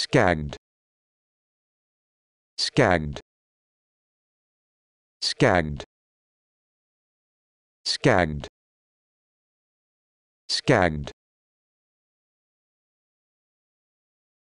skagged skagged skagged skagged skagged